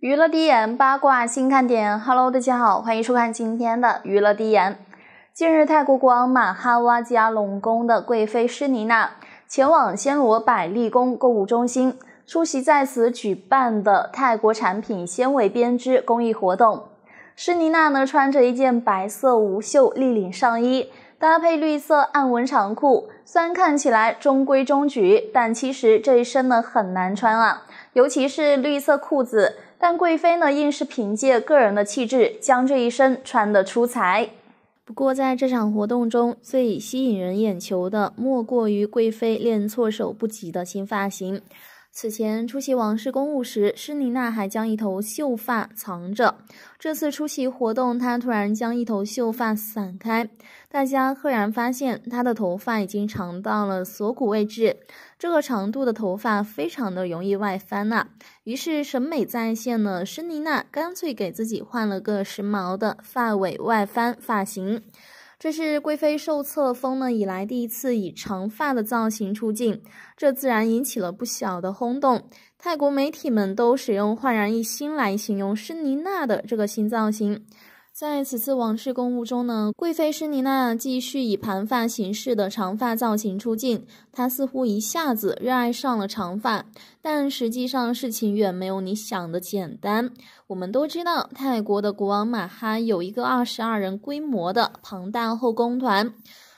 娱乐低盐，八卦新看点，Hello，大家好，欢迎收看今天的娱乐低盐。近日，泰国国王马哈哇吉阿隆宫的贵妃诗妮娜前往暹罗百丽宫购物中心，出席在此举办的泰国产品纤维编织公益活动。诗妮娜呢穿着一件白色无袖立领上衣，搭配绿色暗纹长裤，虽然看起来中规中矩，但其实这一身呢很难穿啊，尤其是绿色裤子。但贵妃呢，硬是凭借个人的气质，将这一身穿得出彩。不过，在这场活动中，最吸引人眼球的，莫过于贵妃练措手不及的新发型。此前出席王室公务时，施妮娜还将一头秀发藏着。这次出席活动，她突然将一头秀发散开，大家赫然发现她的头发已经长到了锁骨位置。这个长度的头发非常的容易外翻呐，于是审美在线的施妮娜干脆给自己换了个时髦的发尾外翻发型。这是贵妃受册封呢以来第一次以长发的造型出镜，这自然引起了不小的轰动。泰国媒体们都使用“焕然一新”来形容诗妮娜的这个新造型。在此次王室公务中呢，贵妃施妮娜继续以盘发形式的长发造型出镜，她似乎一下子热爱上了长发，但实际上事情远没有你想的简单。我们都知道，泰国的国王马哈有一个二十二人规模的庞大后宫团，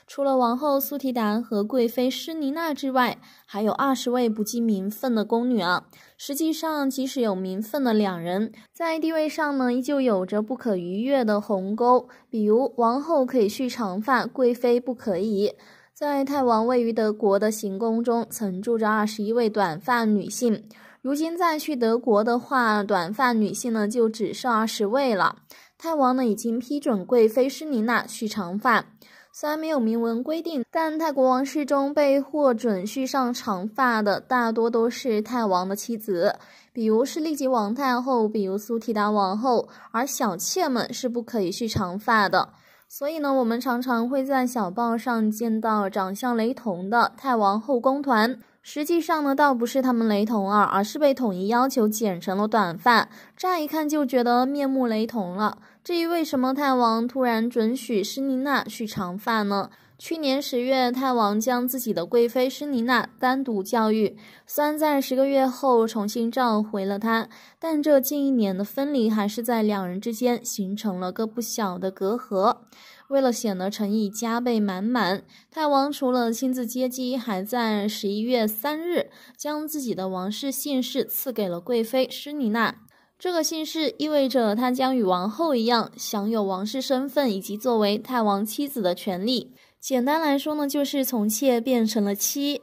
除了王后苏提达和贵妃施妮娜之外，还有二十位不计名分的宫女啊。实际上，即使有名分的两人，在地位上呢，依旧有着不可逾越的鸿沟。比如，王后可以蓄长发，贵妃不可以。在泰王位于德国的行宫中，曾住着二十一位短发女性。如今再去德国的话，短发女性呢，就只剩二十位了。泰王呢，已经批准贵妃施妮娜蓄长发。虽然没有明文规定，但泰国王室中被获准续上长发的，大多都是泰王的妻子，比如是利吉王太后，比如苏提达王后，而小妾们是不可以续长发的。所以呢，我们常常会在小报上见到长相雷同的泰王后宫团。实际上呢，倒不是他们雷同啊，而是被统一要求剪成了短发，乍一看就觉得面目雷同了。至于为什么泰王突然准许施尼娜去长发呢？去年十月，泰王将自己的贵妃施尼娜单独教育，虽然在十个月后重新召回了她，但这近一年的分离还是在两人之间形成了个不小的隔阂。为了显得诚意加倍满满，泰王除了亲自接机，还在十一月三日将自己的王室姓氏赐给了贵妃施尼娜。这个姓氏意味着她将与王后一样享有王室身份以及作为太王妻子的权利。简单来说呢，就是从妾变成了妻。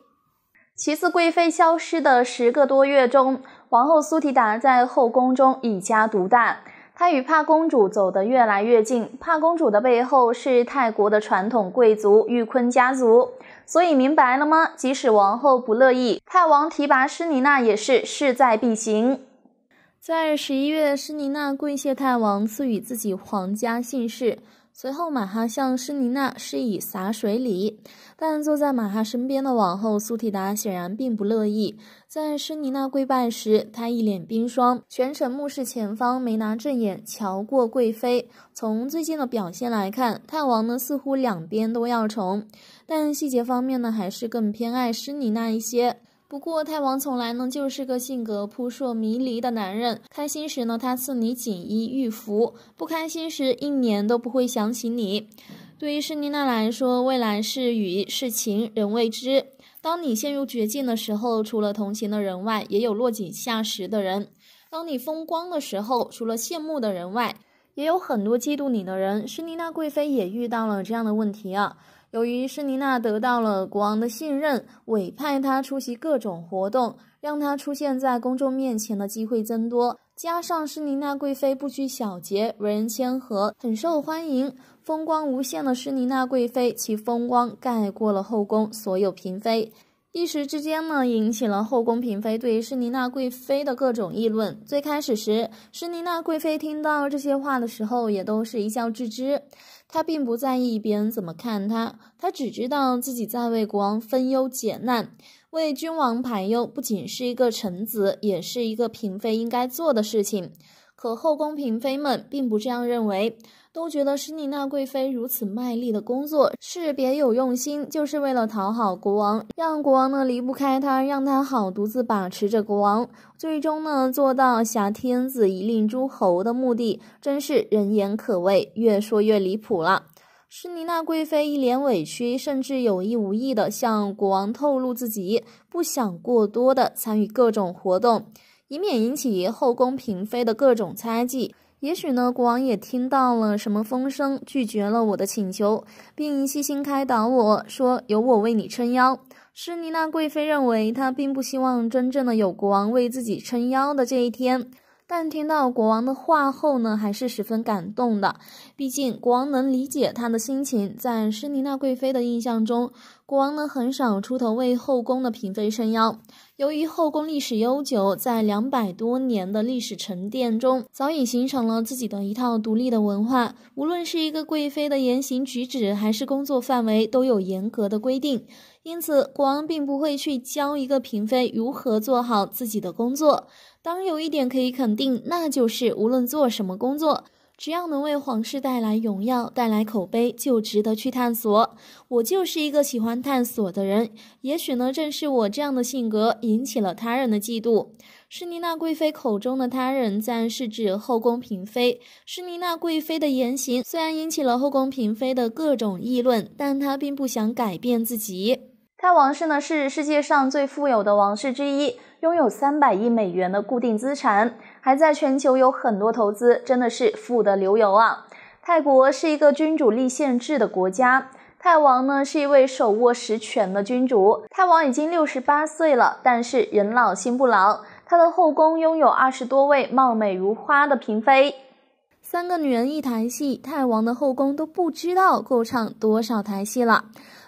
其次，贵妃消失的十个多月中，王后苏提达在后宫中一家独大，她与帕公主走得越来越近。帕公主的背后是泰国的传统贵族玉坤家族，所以明白了吗？即使王后不乐意，太王提拔施妮娜也是势在必行。在十一月，施尼娜跪谢太王赐予自己皇家姓氏。随后，马哈向施尼娜施以洒水礼，但坐在马哈身边的王后苏提达显然并不乐意。在施尼娜跪拜时，她一脸冰霜，全程目视前方，没拿正眼瞧过贵妃。从最近的表现来看，太王呢似乎两边都要宠，但细节方面呢还是更偏爱施尼娜一些。不过，太王从来呢就是个性格扑朔迷离的男人。开心时呢，他赐你锦衣玉服；不开心时，一年都不会想起你。对于施妮娜来说，未来是雨，是晴，人未知。当你陷入绝境的时候，除了同情的人外，也有落井下石的人；当你风光的时候，除了羡慕的人外，也有很多嫉妒你的人。施妮娜贵妃也遇到了这样的问题啊。由于施妮娜得到了国王的信任，委派她出席各种活动，让她出现在公众面前的机会增多。加上施妮娜贵妃不拘小节，为人谦和，很受欢迎，风光无限的施妮娜贵妃，其风光盖过了后宫所有嫔妃。一时之间呢，引起了后宫嫔妃对施妮娜贵妃的各种议论。最开始时，施妮娜贵妃听到这些话的时候，也都是一笑置之。他并不在意别人怎么看他，他只知道自己在为国王分忧解难，为君王排忧，不仅是一个臣子，也是一个嫔妃应该做的事情。可后宫嫔妃们并不这样认为，都觉得施妮娜贵妃如此卖力的工作是别有用心，就是为了讨好国王，让国王呢离不开她，让她好独自把持着国王，最终呢做到挟天子以令诸侯的目的。真是人言可畏，越说越离谱了。施妮娜贵妃一脸委屈，甚至有意无意的向国王透露自己不想过多的参与各种活动。以免引起后宫嫔妃的各种猜忌，也许呢，国王也听到了什么风声，拒绝了我的请求，并细心开导我说：“由我为你撑腰。”施妮娜贵妃认为她并不希望真正的有国王为自己撑腰的这一天。但听到国王的话后呢，还是十分感动的。毕竟国王能理解他的心情。在施妮娜贵妃的印象中，国王呢很少出头为后宫的嫔妃伸腰。由于后宫历史悠久，在两百多年的历史沉淀中，早已形成了自己的一套独立的文化。无论是一个贵妃的言行举止，还是工作范围，都有严格的规定。因此，国王并不会去教一个嫔妃如何做好自己的工作。当然，有一点可以肯定，那就是无论做什么工作，只要能为皇室带来荣耀、带来口碑，就值得去探索。我就是一个喜欢探索的人。也许呢，正是我这样的性格引起了他人的嫉妒。施妮娜贵妃口中的他人，自然是指后宫嫔妃。施妮娜贵妃的言行虽然引起了后宫嫔妃的各种议论，但她并不想改变自己。泰王室呢是世界上最富有的王室之一，拥有三百亿美元的固定资产，还在全球有很多投资，真的是富得流油啊！泰国是一个君主立宪制的国家，泰王呢是一位手握实权的君主。泰王已经六十八岁了，但是人老心不老，他的后宫拥有二十多位貌美如花的嫔妃，三个女人一台戏，泰王的后宫都不知道够唱多少台戏了。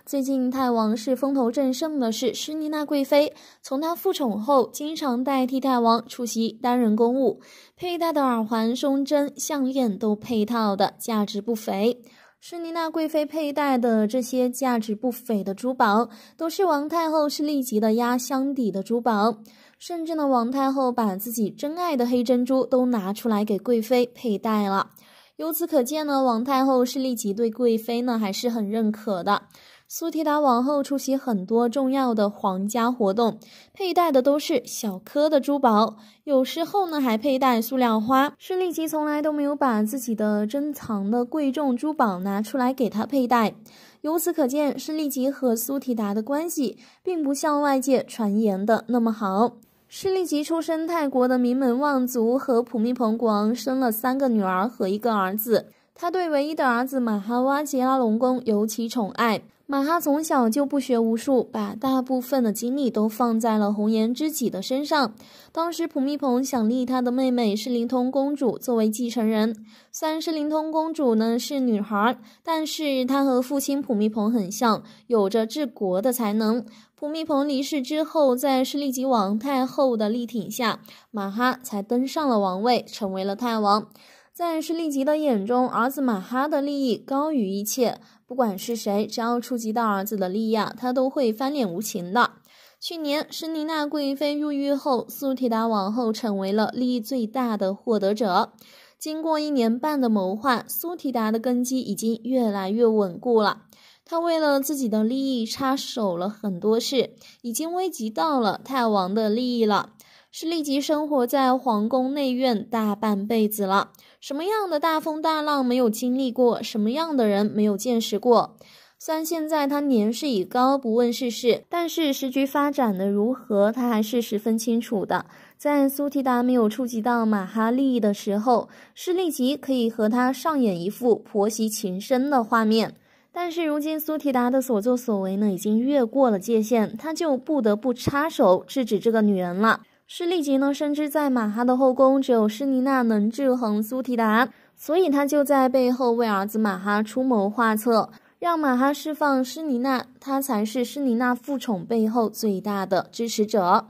最近太王是风头正盛的是施妮娜贵妃，从她复宠后，经常代替太王出席单人公务，佩戴的耳环、胸针、项链都配套的，价值不菲。施妮娜贵妃佩戴的这些价值不菲的珠宝，都是王太后是立即的压箱底的珠宝。甚至呢，王太后把自己珍爱的黑珍珠都拿出来给贵妃佩戴了。由此可见呢，王太后是立即对贵妃呢还是很认可的。苏提达王后出席很多重要的皇家活动，佩戴的都是小颗的珠宝，有时候呢还佩戴塑料花。施利吉从来都没有把自己的珍藏的贵重珠宝拿出来给她佩戴，由此可见，施利吉和苏提达的关系并不像外界传言的那么好。施利吉出身泰国的名门望族，和普密蓬国王生了三个女儿和一个儿子，他对唯一的儿子马哈哇杰拉隆功尤其宠爱。马哈从小就不学无术，把大部分的精力都放在了红颜知己的身上。当时普密蓬想立他的妹妹是灵通公主作为继承人，虽然是灵通公主呢是女孩，但是她和父亲普密蓬很像，有着治国的才能。普密蓬离世之后，在势力吉王太后的力挺下，马哈才登上了王位，成为了太王。在施利吉的眼中，儿子马哈的利益高于一切。不管是谁，只要触及到儿子的利益，啊，他都会翻脸无情的。去年，施尼娜贵妃入狱后，苏提达王后成为了利益最大的获得者。经过一年半的谋划，苏提达的根基已经越来越稳固了。他为了自己的利益插手了很多事，已经危及到了泰王的利益了。是立吉生活在皇宫内院大半辈子了，什么样的大风大浪没有经历过，什么样的人没有见识过。虽然现在他年事已高，不问世事，但是时局发展的如何，他还是十分清楚的。在苏提达没有触及到马哈利的时候，是立吉可以和他上演一副婆媳情深的画面。但是如今苏提达的所作所为呢，已经越过了界限，他就不得不插手制止这个女人了。施利吉呢深知在马哈的后宫只有施尼娜能制衡苏提达，所以他就在背后为儿子马哈出谋划策，让马哈释放施尼娜。他才是施尼娜复宠背后最大的支持者。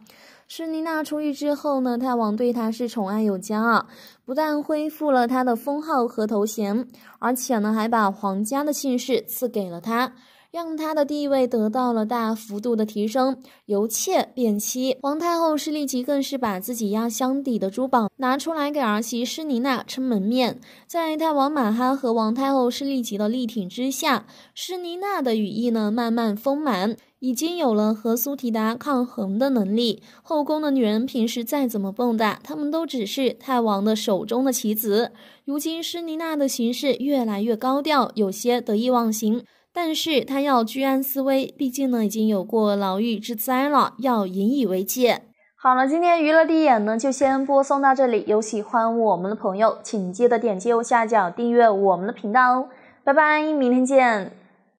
施尼娜出狱之后呢，太王对他是宠爱有加，啊，不但恢复了他的封号和头衔，而且呢还把皇家的姓氏赐给了他。让她的地位得到了大幅度的提升，由妾变妻。王太后施立吉更是把自己压箱底的珠宝拿出来给儿媳施妮娜撑门面。在太王马哈和王太后施立吉的力挺之下，施妮娜的羽翼呢慢慢丰满，已经有了和苏提达抗衡的能力。后宫的女人平时再怎么蹦跶，她们都只是太王的手中的棋子。如今施妮娜的行事越来越高调，有些得意忘形。但是他要居安思危，毕竟呢已经有过牢狱之灾了，要引以为戒。好了，今天娱乐第一眼呢就先播送到这里，有喜欢我们的朋友，请记得点击右下角订阅我们的频道哦，拜拜，明天见。